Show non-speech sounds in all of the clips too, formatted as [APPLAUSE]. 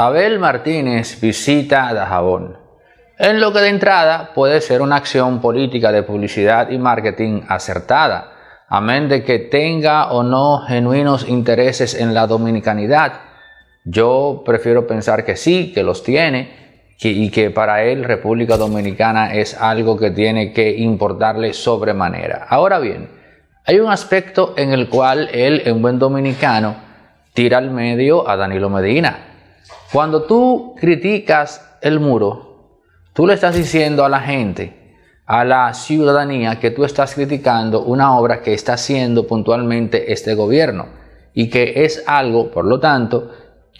Abel Martínez visita a Dajabón. En lo que de entrada puede ser una acción política de publicidad y marketing acertada, amén de que tenga o no genuinos intereses en la dominicanidad. Yo prefiero pensar que sí, que los tiene, y que para él República Dominicana es algo que tiene que importarle sobremanera. Ahora bien, hay un aspecto en el cual él, en buen dominicano, tira al medio a Danilo Medina cuando tú criticas el muro, tú le estás diciendo a la gente, a la ciudadanía, que tú estás criticando una obra que está haciendo puntualmente este gobierno y que es algo, por lo tanto,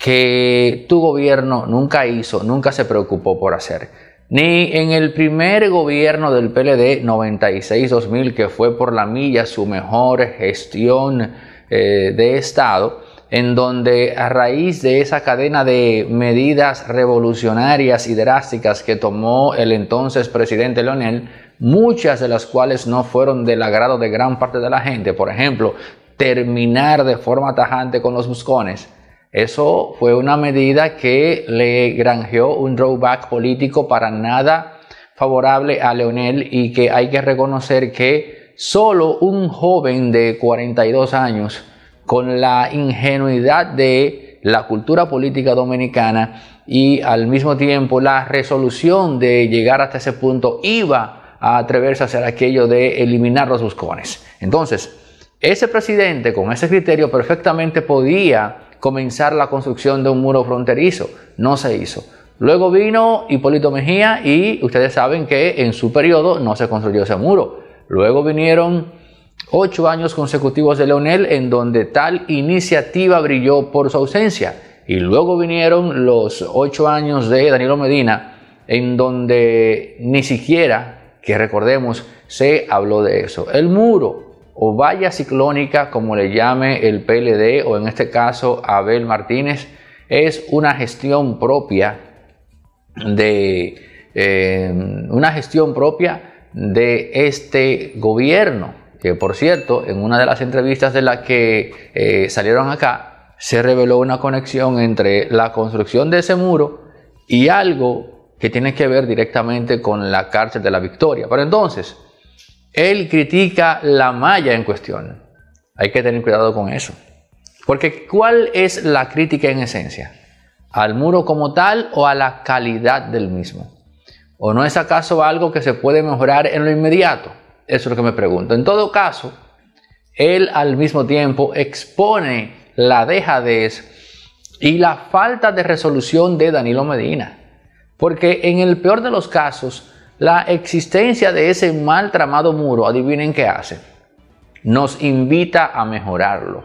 que tu gobierno nunca hizo, nunca se preocupó por hacer. Ni en el primer gobierno del PLD 96-2000, que fue por la milla su mejor gestión eh, de Estado, en donde a raíz de esa cadena de medidas revolucionarias y drásticas que tomó el entonces presidente Leonel, muchas de las cuales no fueron del agrado de gran parte de la gente, por ejemplo, terminar de forma tajante con los buscones, eso fue una medida que le granjeó un drawback político para nada favorable a Leonel y que hay que reconocer que solo un joven de 42 años con la ingenuidad de la cultura política dominicana y al mismo tiempo la resolución de llegar hasta ese punto iba a atreverse a hacer aquello de eliminar los buscones. Entonces, ese presidente con ese criterio perfectamente podía comenzar la construcción de un muro fronterizo. No se hizo. Luego vino Hipólito Mejía y ustedes saben que en su periodo no se construyó ese muro. Luego vinieron Ocho años consecutivos de Leonel en donde tal iniciativa brilló por su ausencia. Y luego vinieron los ocho años de Danilo Medina en donde ni siquiera, que recordemos, se habló de eso. El muro o valla ciclónica, como le llame el PLD o en este caso Abel Martínez, es una gestión propia de eh, una gestión propia de este gobierno que por cierto, en una de las entrevistas de las que eh, salieron acá, se reveló una conexión entre la construcción de ese muro y algo que tiene que ver directamente con la cárcel de la Victoria. Pero entonces, él critica la malla en cuestión. Hay que tener cuidado con eso. Porque ¿cuál es la crítica en esencia? ¿Al muro como tal o a la calidad del mismo? ¿O no es acaso algo que se puede mejorar en lo inmediato? Eso es lo que me pregunto. En todo caso, él al mismo tiempo expone la dejadez y la falta de resolución de Danilo Medina. Porque en el peor de los casos, la existencia de ese mal tramado muro, adivinen qué hace, nos invita a mejorarlo.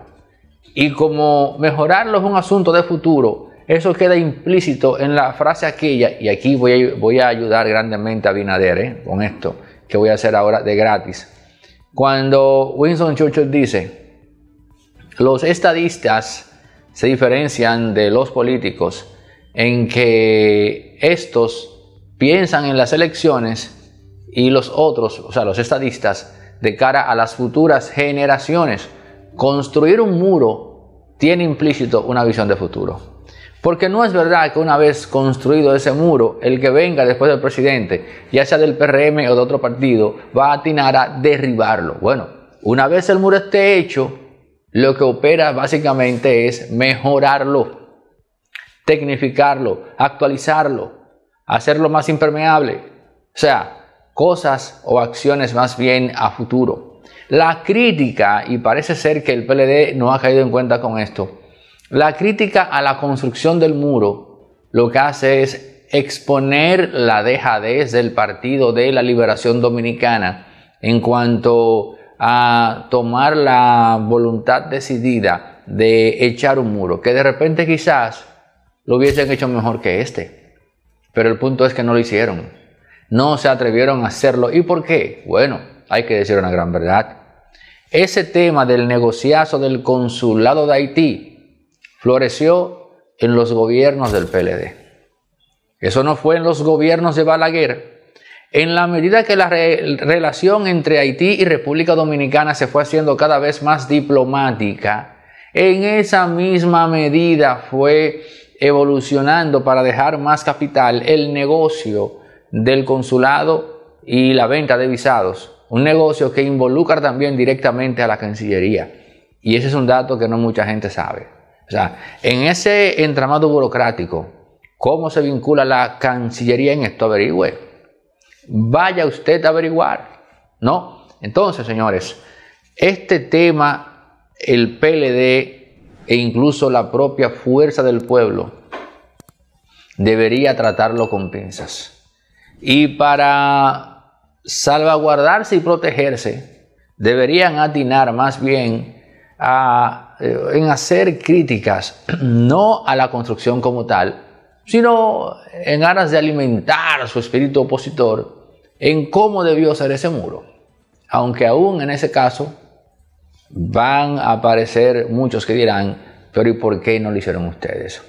Y como mejorarlo es un asunto de futuro, eso queda implícito en la frase aquella, y aquí voy a, ayudar grandemente a Binader eh, con esto que voy a hacer ahora de gratis. Cuando Winston Churchill dice, los estadistas se diferencian de los políticos en que estos piensan en las elecciones y los otros, o sea, los estadistas, de cara a las futuras generaciones. Construir un muro tiene implícito una visión de futuro. Porque no es verdad que una vez construido ese muro, el que venga después del presidente, ya sea del PRM o de otro partido, va a atinar a derribarlo. Bueno, una vez el muro esté hecho, lo que opera básicamente es mejorarlo, tecnificarlo, actualizarlo, hacerlo más impermeable. O sea, cosas o acciones más bien a futuro. La crítica, y parece ser que el PLD no ha caído en cuenta con esto, la crítica a la construcción del muro lo que hace es exponer la dejadez del Partido de la Liberación Dominicana en cuanto a tomar la voluntad decidida de echar un muro, que de repente quizás lo hubiesen hecho mejor que este, pero el punto es que no lo hicieron, no se atrevieron a hacerlo. ¿Y por qué? Bueno, hay que decir una gran verdad. Ese tema del negociazo del consulado de Haití, floreció en los gobiernos del PLD. Eso no fue en los gobiernos de Balaguer. En la medida que la relación entre Haití y República Dominicana se fue haciendo cada vez más diplomática, en esa misma medida fue evolucionando para dejar más capital el negocio del consulado y la venta de visados, un negocio que involucra también directamente a la Cancillería. Y ese es un dato que no mucha gente sabe. O sea, en ese entramado burocrático, ¿cómo se vincula la Cancillería en esto? Averigüe. Vaya usted a averiguar, ¿no? Entonces, señores, este tema, el PLD e incluso la propia fuerza del pueblo debería tratarlo con pinzas. Y para salvaguardarse y protegerse, deberían atinar más bien a eh, en hacer críticas, [CLEARS THROAT] no a la construcción como tal, sino en aras de alimentar su espíritu opositor en cómo debió ser ese muro. Aunque aún en ese caso van a aparecer muchos que dirán, pero ¿y por qué no lo hicieron ustedes?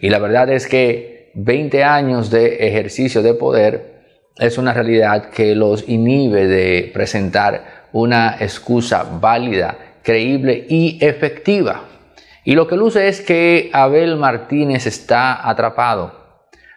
Y la verdad es que 20 años de ejercicio de poder es una realidad que los inhibe de presentar una excusa válida creíble y efectiva. Y lo que luce es que Abel Martínez está atrapado.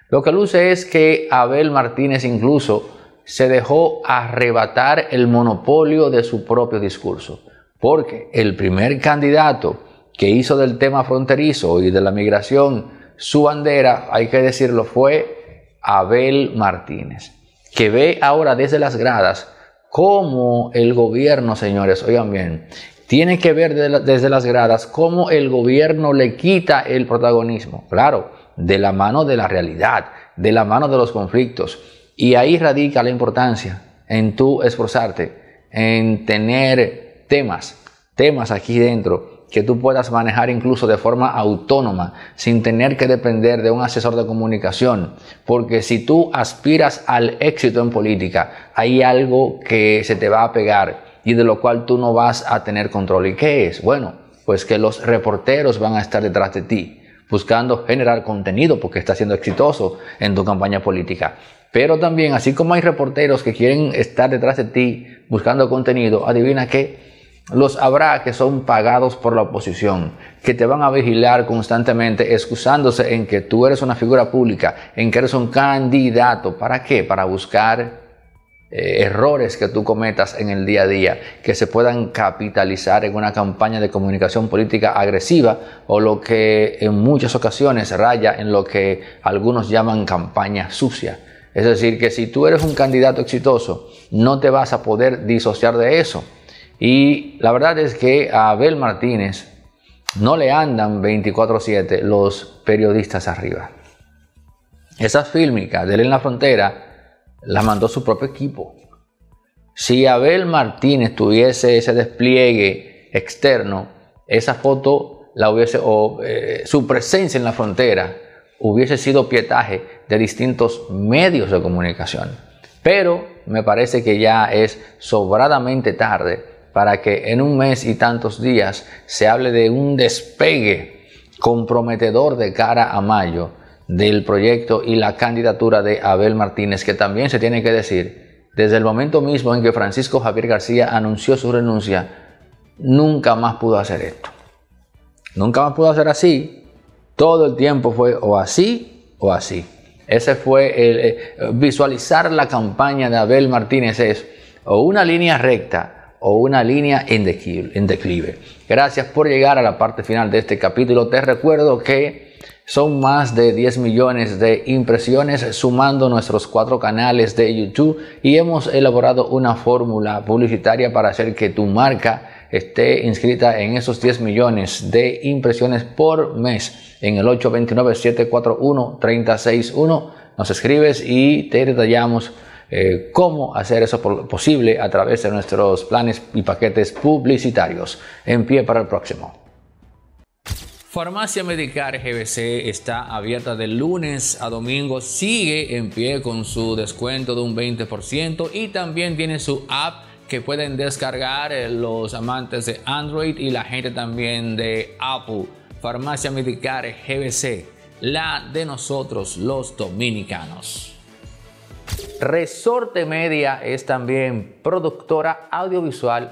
Lo que luce es que Abel Martínez incluso se dejó arrebatar el monopolio de su propio discurso, porque el primer candidato que hizo del tema fronterizo y de la migración su bandera, hay que decirlo, fue Abel Martínez, que ve ahora desde las gradas cómo el gobierno, señores, oigan bien, tiene que ver desde las gradas cómo el gobierno le quita el protagonismo, claro, de la mano de la realidad, de la mano de los conflictos. Y ahí radica la importancia en tú esforzarte, en tener temas, temas aquí dentro que tú puedas manejar incluso de forma autónoma, sin tener que depender de un asesor de comunicación. Porque si tú aspiras al éxito en política, hay algo que se te va a pegar y de lo cual tú no vas a tener control. ¿Y qué es? Bueno, pues que los reporteros van a estar detrás de ti, buscando generar contenido porque está siendo exitoso en tu campaña política. Pero también, así como hay reporteros que quieren estar detrás de ti buscando contenido, adivina qué, los habrá que son pagados por la oposición, que te van a vigilar constantemente excusándose en que tú eres una figura pública, en que eres un candidato. ¿Para qué? Para buscar eh, errores que tú cometas en el día a día, que se puedan capitalizar en una campaña de comunicación política agresiva o lo que en muchas ocasiones raya en lo que algunos llaman campaña sucia. Es decir, que si tú eres un candidato exitoso, no te vas a poder disociar de eso. Y la verdad es que a Abel Martínez no le andan 24/7 los periodistas arriba. Esas fílmicas de él en la frontera la mandó su propio equipo. Si Abel Martínez tuviese ese despliegue externo, esa foto la hubiese, o eh, su presencia en la frontera hubiese sido pietaje de distintos medios de comunicación. Pero me parece que ya es sobradamente tarde para que en un mes y tantos días se hable de un despegue comprometedor de cara a mayo del proyecto y la candidatura de Abel Martínez, que también se tiene que decir, desde el momento mismo en que Francisco Javier García anunció su renuncia, nunca más pudo hacer esto. Nunca más pudo hacer así. Todo el tiempo fue o así o así. Ese fue el, eh, visualizar la campaña de Abel Martínez es o una línea recta o una línea en declive. Gracias por llegar a la parte final de este capítulo. Te recuerdo que son más de 10 millones de impresiones sumando nuestros cuatro canales de YouTube y hemos elaborado una fórmula publicitaria para hacer que tu marca esté inscrita en esos 10 millones de impresiones por mes en el 829-741-361. Nos escribes y te detallamos eh, cómo hacer eso posible a través de nuestros planes y paquetes publicitarios. En pie para el próximo. Farmacia Medicar GBC está abierta de lunes a domingo, sigue en pie con su descuento de un 20% y también tiene su app que pueden descargar eh, los amantes de Android y la gente también de Apple. Farmacia Medicar GBC, la de nosotros los dominicanos. Resorte Media es también productora audiovisual